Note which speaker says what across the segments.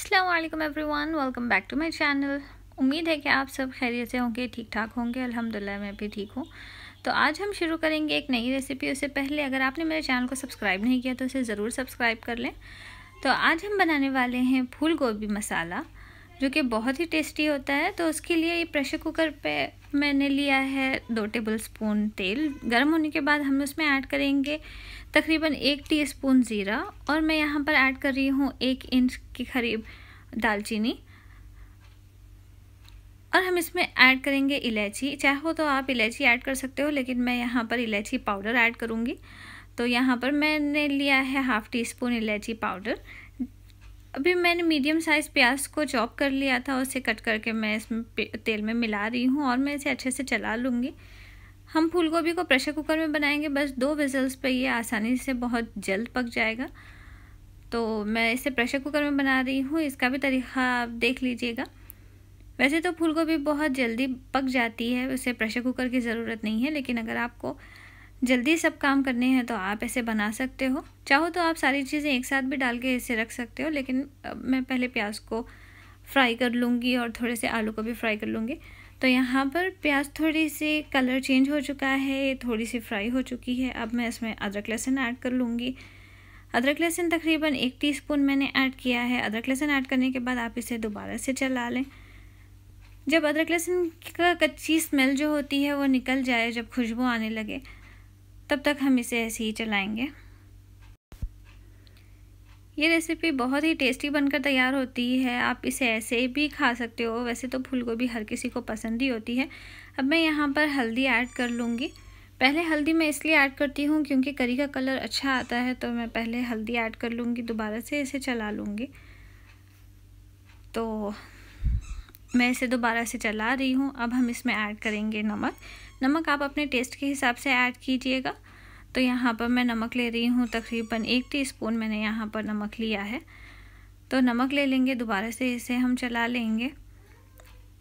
Speaker 1: Aslam everyone welcome back to my channel उम्मीद है कि आप सब खैरियत से होंगे ठीक ठाक होंगे अल्हम्दुलिल्लाह मैं भी ठीक हूँ तो आज हम शुरू करेंगे एक नई रेसिपी उससे पहले अगर आपने मेरे चैनल को सब्सक्राइब नहीं किया तो उसे ज़रूर सब्सक्राइब कर लें तो आज हम बनाने वाले हैं फूल गोभी मसाला जो कि बहुत ही टेस्टी होता है तो उसके लिए ये प्रेशर कुकर पे मैंने लिया है दो टेबल स्पून तेल गर्म होने के बाद हम उसमें ऐड करेंगे तकरीबन एक टीस्पून ज़ीरा और मैं यहाँ पर ऐड कर रही हूँ एक इंच के करीब दालचीनी और हम इसमें ऐड करेंगे इलायची चाहो तो आप इलायची ऐड कर सकते हो लेकिन मैं यहाँ पर इलायची पाउडर ऐड करूँगी तो यहाँ पर मैंने लिया है हाफ़ टी स्पून इलायची पाउडर अभी मैंने मीडियम साइज़ प्याज को चॉप कर लिया था उसे कट करके मैं इसमें तेल में मिला रही हूँ और मैं इसे अच्छे से चला लूँगी हम फूल गोभी को प्रेशर कुकर में बनाएंगे बस दो विजल्स पे ये आसानी से बहुत जल्द पक जाएगा तो मैं इसे प्रेशर कुकर में बना रही हूँ इसका भी तरीका आप देख लीजिएगा वैसे तो फूल गोभी बहुत जल्दी पक जाती है उसे प्रेशर कुकर की ज़रूरत नहीं है लेकिन अगर आपको जल्दी सब काम करने हैं तो आप ऐसे बना सकते हो चाहो तो आप सारी चीज़ें एक साथ भी डाल के ऐसे रख सकते हो लेकिन मैं पहले प्याज को फ्राई कर लूँगी और थोड़े से आलू को भी फ्राई कर लूँगी तो यहाँ पर प्याज थोड़ी सी कलर चेंज हो चुका है थोड़ी सी फ्राई हो चुकी है अब मैं इसमें अदरक लहसुन ऐड कर लूँगी अदरक लहसुन तकरीबन एक टीस्पून मैंने ऐड किया है अदरक लहसुन ऐड करने के बाद आप इसे दोबारा से चला लें जब अदरक लहसुन का कच्ची स्मेल जो होती है वो निकल जाए जब खुशबू आने लगे तब तक हम इसे ऐसे ही चलाएँगे ये रेसिपी बहुत ही टेस्टी बनकर तैयार होती है आप इसे ऐसे भी खा सकते हो वैसे तो फूल गोभी हर किसी को पसंद ही होती है अब मैं यहाँ पर हल्दी ऐड कर लूँगी पहले हल्दी मैं इसलिए ऐड करती हूँ क्योंकि करी का कलर अच्छा आता है तो मैं पहले हल्दी ऐड कर लूँगी दोबारा से इसे चला लूँगी तो मैं इसे दोबारा से चला रही हूँ अब हम इसमें ऐड करेंगे नमक नमक आप अपने टेस्ट के हिसाब से ऐड कीजिएगा तो यहाँ पर मैं नमक ले रही हूँ तकरीबन एक टीस्पून मैंने यहाँ पर नमक लिया है तो नमक ले लेंगे दोबारा से इसे हम चला लेंगे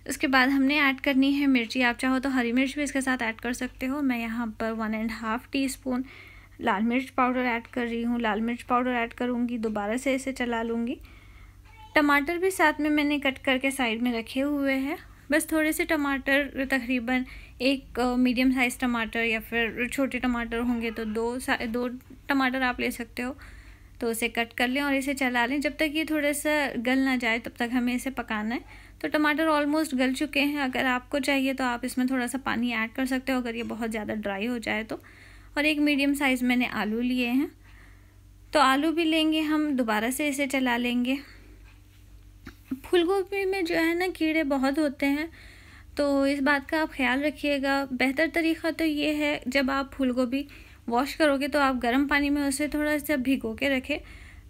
Speaker 1: उसके बाद हमने ऐड करनी है मिर्ची आप चाहो तो हरी मिर्च भी इसके साथ ऐड कर सकते हो मैं यहाँ पर one and half teaspoon लाल मिर्च पाउडर ऐड कर रही हूँ लाल मिर्च पाउडर ऐड करूँगी दोबारा से इसे चला लूँगी टमाटर भी साथ में मैंने कट करके साइड में रखे हुए हैं बस थोड़े से टमाटर तकरीबन एक मीडियम साइज़ टमाटर या फिर छोटे टमाटर होंगे तो दो दो टमाटर आप ले सकते हो तो उसे कट कर लें और इसे चला लें जब तक ये थोड़ा सा गल ना जाए तब तक हमें इसे पकाना है तो टमाटर ऑलमोस्ट गल चुके हैं अगर आपको चाहिए तो आप इसमें थोड़ा सा पानी ऐड कर सकते हो अगर ये बहुत ज़्यादा ड्राई हो जाए तो और एक मीडियम साइज़ मैंने आलू लिए हैं तो आलू भी लेंगे हम दोबारा से इसे चला लेंगे फूलगोभी में जो है ना कीड़े बहुत होते हैं तो इस बात का आप ख्याल रखिएगा बेहतर तरीका तो ये है जब आप फूल वॉश करोगे तो आप गर्म पानी में उसे थोड़ा सा भिगो के रखें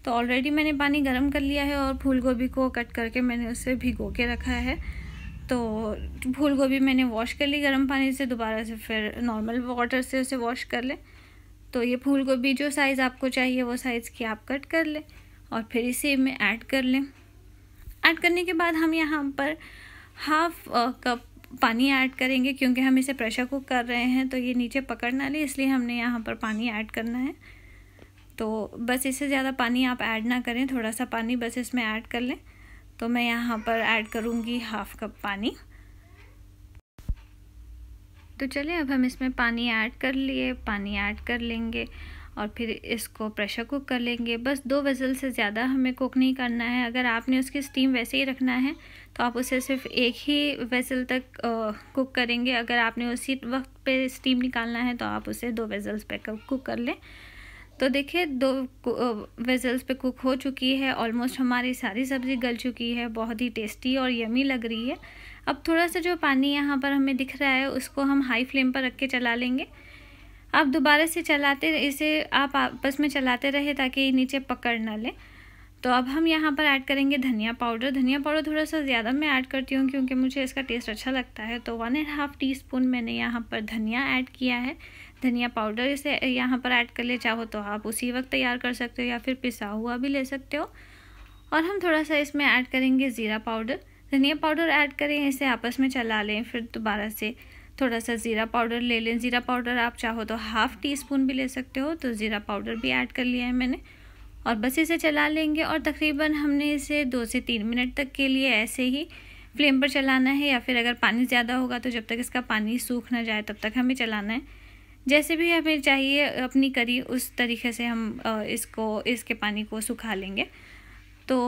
Speaker 1: तो ऑलरेडी मैंने पानी गर्म कर लिया है और फूल गोभी को कट करके मैंने उसे भिगो के रखा है तो फूल गोभी मैंने वॉश कर ली गर्म पानी से दोबारा से फिर नॉर्मल वाटर से उसे वॉश कर लें तो ये फूल गोभी जो साइज़ आपको चाहिए वो साइज़ की आप कट कर लें और फिर इसे में ऐड कर लें ऐड करने के बाद हम यहाँ पर हाफ कप uh, पानी ऐड करेंगे क्योंकि हम इसे प्रेशर कुक कर रहे हैं तो ये नीचे पकड़ ना ले इसलिए हमने यहाँ पर पानी ऐड करना है तो बस इससे ज़्यादा पानी आप ऐड ना करें थोड़ा सा पानी बस इसमें ऐड कर लें तो मैं यहाँ पर ऐड करूँगी हाफ कप पानी तो चलिए अब हम इसमें पानी ऐड कर लिए पानी ऐड कर लेंगे और फिर इसको प्रेशर कुक कर लेंगे बस दो वज़ल से ज़्यादा हमें कुक नहीं करना है अगर आपने उसकी स्टीम वैसे ही रखना है तो आप उसे सिर्फ एक ही वेज़ल तक कुक करेंगे अगर आपने उसी वक्त पे स्टीम निकालना है तो आप उसे दो वेज़ल्स पे कुक कर लें तो देखिए दो वेजल्स पे कुक हो चुकी है ऑलमोस्ट हमारी सारी सब्ज़ी गल चुकी है बहुत ही टेस्टी और यमी लग रही है अब थोड़ा सा जो पानी यहाँ पर हमें दिख रहा है उसको हम हाई फ्लेम पर रख के चला लेंगे आप दोबारा से चलाते इसे आप आपस में चलाते रहे ताकि नीचे पकड़ ना ले तो अब हम यहाँ पर ऐड करेंगे धनिया पाउडर धनिया पाउडर थोड़ा सा ज़्यादा मैं ऐड करती हूँ क्योंकि मुझे इसका टेस्ट अच्छा लगता है तो one and half teaspoon मैंने यहाँ पर धनिया ऐड किया है धनिया पाउडर इसे यहाँ पर ऐड कर ले चाहो तो आप उसी वक्त तैयार कर सकते हो या फिर पिसा हुआ भी ले सकते हो और हम थोड़ा सा इसमें ऐड करेंगे ज़ीरा पाउडर धनिया पाउडर ऐड करें इसे आपस में चला लें फिर दोबारा से थोड़ा सा ज़ीरा पाउडर ले लें ज़ीरा पाउडर आप चाहो तो हाफ़ टी स्पून भी ले सकते हो तो ज़ीरा पाउडर भी ऐड कर लिया है मैंने और बस इसे चला लेंगे और तकरीबन हमने इसे दो से तीन मिनट तक के लिए ऐसे ही फ्लेम पर चलाना है या फिर अगर पानी ज़्यादा होगा तो जब तक इसका पानी सूख ना जाए तब तक हमें चलाना है जैसे भी हमें चाहिए अपनी करी उस तरीके से हम इसको इसके पानी को सुखा लेंगे तो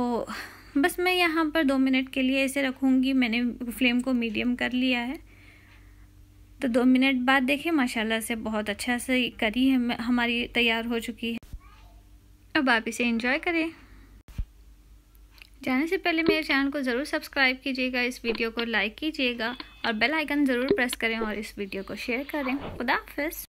Speaker 1: बस मैं यहाँ पर दो मिनट के लिए इसे रखूँगी मैंने फ्लेम को मीडियम कर लिया है तो दो मिनट बाद देखिए माशाल्लाह से बहुत अच्छा से करी है हमारी तैयार हो चुकी है अब आप इसे इंजॉय करें जाने से पहले मेरे चैनल को ज़रूर सब्सक्राइब कीजिएगा इस वीडियो को लाइक कीजिएगा और बेल आइकन ज़रूर प्रेस करें और इस वीडियो को शेयर करें खुदाफ़